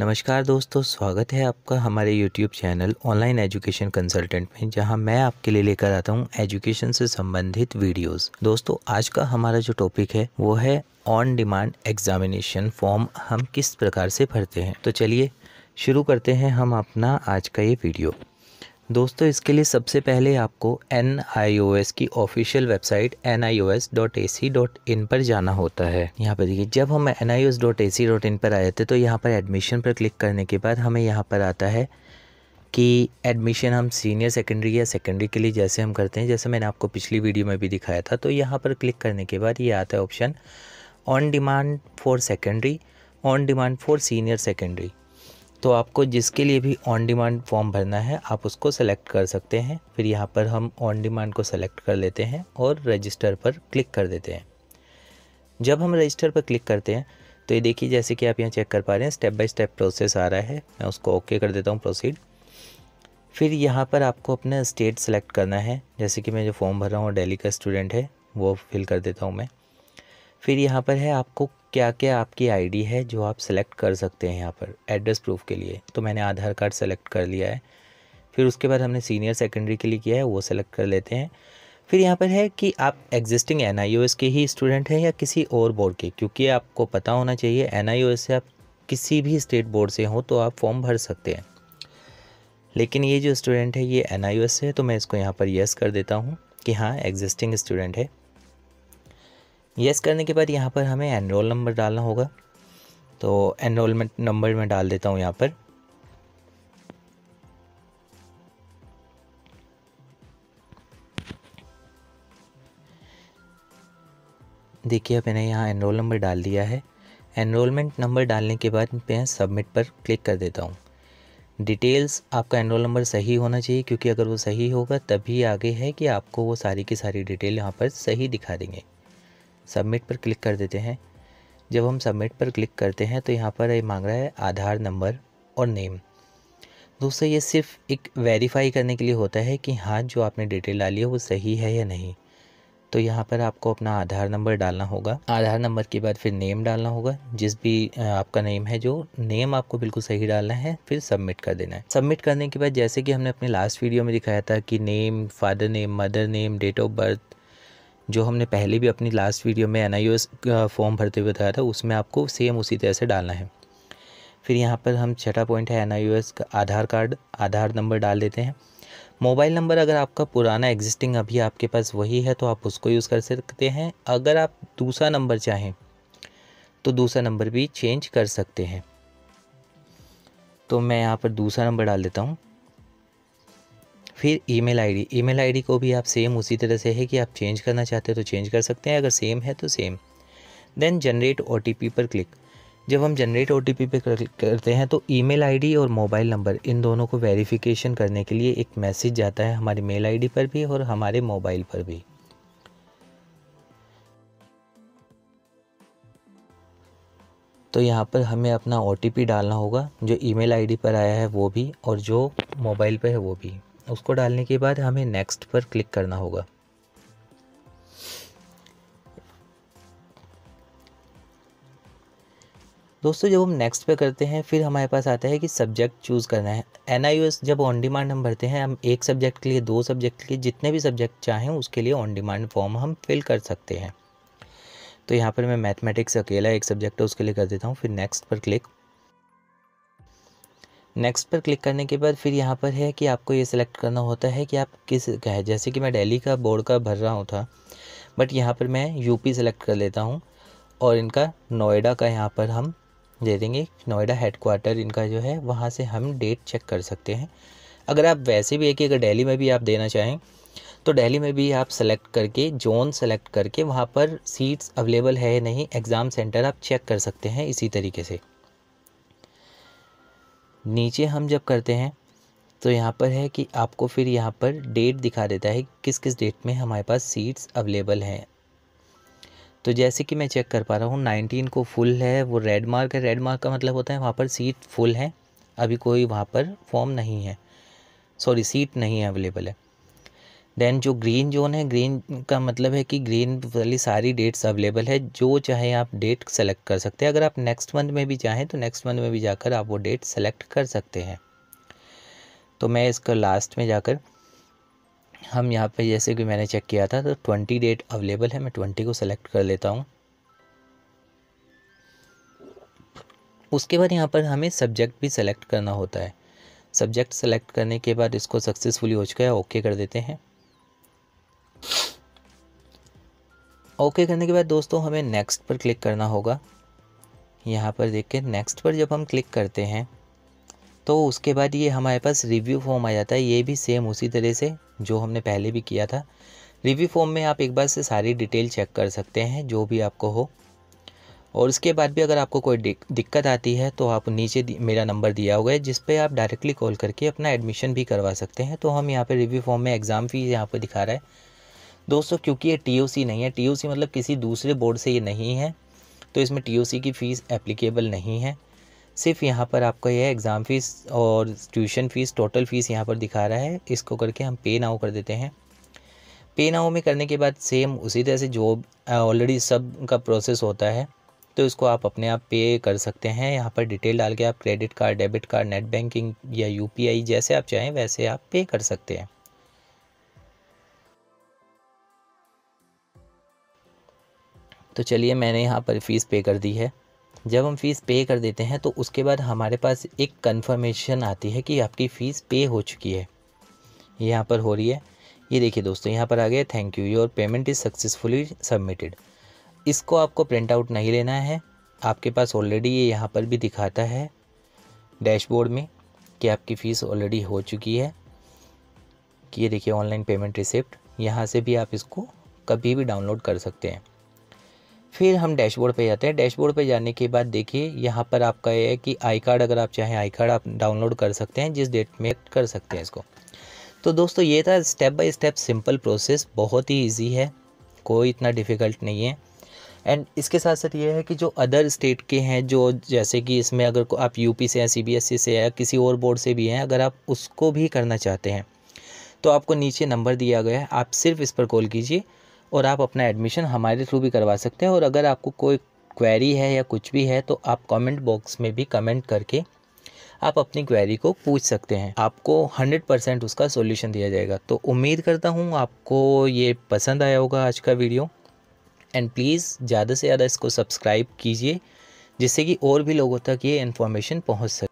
नमस्कार दोस्तों स्वागत है आपका हमारे YouTube channel online education consultant में जहां मैं आपके लिए लेकर आता हूं एजुकेशन से संबंधित वीडियोस दोस्तों आज का हमारा जो टॉपिक है वो है ऑन डिमांड एग्जामिनेशन फॉर्म हम किस प्रकार से भरते हैं तो चलिए शुरू करते हैं हम अपना आज का ये वीडियो दोस्तों इसके लिए सबसे पहले आपको एन की ऑफिशियल वेबसाइट एन पर जाना होता है यहाँ पर देखिए जब हम एन पर आए थे तो यहाँ पर एडमिशन पर क्लिक करने के बाद हमें यहाँ पर आता है कि एडमिशन हम सीनियर सेकेंडरी या सेकेंडरी के लिए जैसे हम करते हैं जैसे मैंने आपको पिछली वीडियो में भी दिखाया था तो यहाँ पर क्लिक करने के बाद ये आता है option on demand for secondary on demand for senior secondary तो आपको जिसके लिए भी ऑन डिमांड फॉर्म भरना है आप उसको सेलेक्ट कर सकते हैं फिर यहाँ पर हम ऑन डिमांड को सेलेक्ट कर लेते हैं और रजिस्टर पर क्लिक कर देते हैं जब हम रजिस्टर पर क्लिक करते हैं तो ये देखिए जैसे कि आप यहाँ चेक कर पा रहे हैं स्टेप बाय स्टेप प्रोसेस आ रहा है मैं उसको ओके कर देता हूँ प्रोसीड फिर यहाँ पर आपको अपना स्टेट सेलेक्ट करना है जैसे कि मैं जो फॉर्म भर रहा हूँ डेली का स्टूडेंट है वो फिल कर देता हूँ मैं फिर यहाँ पर है आपको क्या क्या आपकी आईडी है जो आप सेलेक्ट कर सकते हैं यहाँ पर एड्रेस प्रूफ के लिए तो मैंने आधार कार्ड सेलेक्ट कर लिया है फिर उसके बाद हमने सीनियर सेकेंडरी के लिए किया है वो सेलेक्ट कर लेते हैं फिर यहाँ पर है कि आप एग्जिस्टिंग एन के ही स्टूडेंट हैं या किसी और बोर्ड के क्योंकि आपको पता होना चाहिए एन से आप किसी भी स्टेट बोर्ड से हो तो आप फॉर्म भर सकते हैं लेकिन ये जो स्टूडेंट है ये एन से है तो मैं इसको यहाँ पर येस कर देता हूँ कि हाँ एग्जिस्टिंग स्टूडेंट है येस करने के बाद यहाँ पर हमें एनरोल नंबर डालना होगा तो एनरोलमेंट नंबर मैं डाल देता हूँ यहाँ पर देखिए मैंने यहाँ एनरोल नंबर डाल दिया है एनरोलमेंट नंबर डालने के बाद मैं सबमिट पर क्लिक कर देता हूँ डिटेल्स आपका एनरोल नंबर सही होना चाहिए क्योंकि अगर वो सही होगा तभी आगे है कि आपको वो सारी की सारी डिटेल यहाँ पर सही दिखा देंगे सबमिट पर क्लिक कर देते हैं जब हम सबमिट पर क्लिक करते हैं तो यहाँ पर ये मांग रहा है आधार नंबर और नेम दोस्तों ये सिर्फ एक वेरीफाई करने के लिए होता है कि हाँ जो आपने डिटेल डाली है वो सही है या नहीं तो यहाँ पर आपको अपना आधार नंबर डालना होगा आधार नंबर के बाद फिर नेम डालना होगा जिस भी आपका नेम है जो नेम आपको बिल्कुल सही डालना है फिर सबमिट कर देना है सबमिट करने के बाद जैसे कि हमने अपने लास्ट वीडियो में दिखाया था कि name father name mother name date of birth जो हमने पहले भी अपनी लास्ट वीडियो में एन फॉर्म भरते हुए बताया था उसमें आपको सेम उसी तरह से डालना है फिर यहाँ पर हम छठा पॉइंट है एन का आधार कार्ड आधार नंबर डाल देते हैं मोबाइल नंबर अगर आपका पुराना एग्जिस्टिंग अभी आपके पास वही है तो आप उसको यूज़ कर सकते हैं अगर आप दूसरा नंबर चाहें तो दूसरा नंबर भी चेंज कर सकते हैं तो मैं यहाँ पर दूसरा नंबर डाल देता हूँ फिर ईमेल आईडी ईमेल आईडी को भी आप सेम उसी तरह से है कि आप चेंज करना चाहते हैं तो चेंज कर सकते हैं अगर सेम है तो सेम देन जनरेट ओ पर क्लिक जब हम जनरेट ओ टी पर करते हैं तो आई डी और मोबाइल नंबर इन दोनों को वेरीफिकेशन करने के लिए एक मैसेज जाता है हमारी मेल डी पर भी और हमारे मोबाइल पर भी तो यहाँ पर हमें अपना ओ डालना होगा जो ईमेल आईडी पर आया है वो भी और जो मोबाइल पर है वो भी उसको डालने के बाद हमें नेक्स्ट पर क्लिक करना होगा दोस्तों जब हम नेक्स्ट पे करते हैं फिर हमारे पास आता है कि सब्जेक्ट चूज़ करना है एन जब ऑन डिमांड हम भरते हैं हम एक सब्जेक्ट के लिए दो सब्जेक्ट के लिए जितने भी सब्जेक्ट चाहें उसके लिए ऑन डिमांड फॉर्म हम फिल कर सकते हैं तो यहाँ पर मैं मैथमेटिक्स अकेला एक सब्जेक्ट है उसके लिए कर देता हूँ फिर नेक्स्ट पर क्लिक नेक्स्ट पर क्लिक करने के बाद फिर यहाँ पर है कि आपको ये सिलेक्ट करना होता है कि आप किस का है जैसे कि मैं डेली का बोर्ड का भर रहा हूँ था बट यहाँ पर मैं यूपी सेलेक्ट कर लेता हूँ और इनका नोएडा का यहाँ पर हम दे देंगे नोएडा क्वार्टर इनका जो है वहाँ से हम डेट चेक कर सकते हैं अगर आप वैसे भी है कि अगर डेली में भी आप देना चाहें तो डेली में भी आप सेलेक्ट करके जोन सेलेक्ट करके वहाँ पर सीट्स अवेलेबल है नहीं एग्ज़ाम सेंटर आप चेक कर सकते हैं इसी तरीके से नीचे हम जब करते हैं तो यहाँ पर है कि आपको फिर यहाँ पर डेट दिखा देता है किस किस डेट में हमारे पास सीट्स अवेलेबल हैं तो जैसे कि मैं चेक कर पा रहा हूँ नाइनटीन को फुल है वो रेड मार्क है रेड मार्क का मतलब होता है वहाँ पर सीट फुल है अभी कोई वहाँ पर फॉर्म नहीं है सॉरी सीट नहीं अवेलेबल है देन जो ग्रीन जोन है ग्रीन का मतलब है कि ग्रीन वाली सारी डेट्स अवेलेबल है जो चाहे आप डेट सेलेक्ट कर सकते हैं अगर आप नेक्स्ट मंथ में भी चाहें तो नेक्स्ट मंथ में भी जाकर आप वो डेट सेलेक्ट कर सकते हैं तो मैं इसका लास्ट में जाकर हम यहाँ पे जैसे कि मैंने चेक किया था तो ट्वेंटी डेट अवेलेबल है मैं ट्वेंटी को सेलेक्ट कर लेता हूँ उसके बाद यहाँ पर हमें सब्जेक्ट भी सेलेक्ट करना होता है सब्जेक्ट सेलेक्ट करने के बाद इसको सक्सेसफुली हो चुका है ओके कर देते हैं ओके करने के बाद दोस्तों हमें नेक्स्ट पर क्लिक करना होगा यहाँ पर देख के नेक्स्ट पर जब हम क्लिक करते हैं तो उसके बाद ये हमारे पास रिव्यू फॉर्म आ जाता है ये भी सेम उसी तरह से जो हमने पहले भी किया था रिव्यू फॉर्म में आप एक बार से सारी डिटेल चेक कर सकते हैं जो भी आपको हो और उसके बाद भी अगर आपको कोई दिक्कत आती है तो आप नीचे मेरा नंबर दिया हुआ है जिस पर आप डायरेक्टली कॉल करके अपना एडमिशन भी करवा सकते हैं तो हम यहाँ पर रिव्यू फॉर्म में एग्ज़ाम फ़ीस यहाँ पर दिखा रहा है दोस्तों क्योंकि ये टी नहीं है टी मतलब किसी दूसरे बोर्ड से ये नहीं है तो इसमें टी की फ़ीस एप्लीकेबल नहीं है सिर्फ यहाँ पर आपका यह एग्ज़ाम फ़ीस और ट्यूशन फ़ीस टोटल फ़ीस यहाँ पर दिखा रहा है इसको करके हम पे नाउ कर देते हैं पे नाउ में करने के बाद सेम उसी तरह से जॉब ऑलरेडी सब का प्रोसेस होता है तो इसको आप अपने आप पे कर सकते हैं यहाँ पर डिटेल डाल के आप credit card debit card net banking या यूपीआई जैसे आप चाहें वैसे आप पे कर सकते हैं तो चलिए मैंने यहाँ पर फ़ीस पे कर दी है जब हम फ़ीस पे कर देते हैं तो उसके बाद हमारे पास एक कंफर्मेशन आती है कि आपकी फ़ीस पे हो चुकी है यहाँ पर हो रही है ये देखिए दोस्तों यहाँ पर आ गया thank you your payment is successfully submitted इसको आपको प्रिंट आउट नहीं लेना है आपके पास ऑलरेडी ये यहाँ पर भी दिखाता है डैशबोर्ड में कि आपकी फ़ीस ऑलरेडी हो चुकी है कि ये देखिए ऑनलाइन पेमेंट रिसिप्ट यहाँ से भी आप इसको कभी भी डाउनलोड कर सकते हैं फिर हम डैशबोर्ड पे जाते हैं डैशबोर्ड पे जाने के बाद देखिए यहाँ पर आपका ये है कि आई कार्ड अगर आप चाहें आई कार्ड आप डाउनलोड कर सकते हैं जिस डेट में कर सकते हैं इसको तो दोस्तों ये था step by step simple process बहुत ही ईजी है कोई इतना डिफ़िकल्ट नहीं है एंड इसके साथ साथ ये है कि जो अदर स्टेट के हैं जो जैसे कि इसमें अगर आप यूपी से या सी से या किसी और बोर्ड से भी हैं अगर आप उसको भी करना चाहते हैं तो आपको नीचे नंबर दिया गया है आप सिर्फ इस पर कॉल कीजिए और आप अपना एडमिशन हमारे थ्रू भी करवा सकते हैं और अगर आपको कोई क्वेरी है या कुछ भी है तो आप कमेंट बॉक्स में भी कमेंट करके आप अपनी क्वेरी को पूछ सकते हैं आपको 100 परसेंट उसका सोल्यूशन दिया जाएगा तो उम्मीद करता हूँ आपको ये पसंद आया होगा आज का वीडियो एंड प्लीज़ ज़्यादा से ज़्यादा इसको सब्सक्राइब कीजिए जिससे कि और भी लोगों तक ये इन्फॉर्मेशन पहुँच सके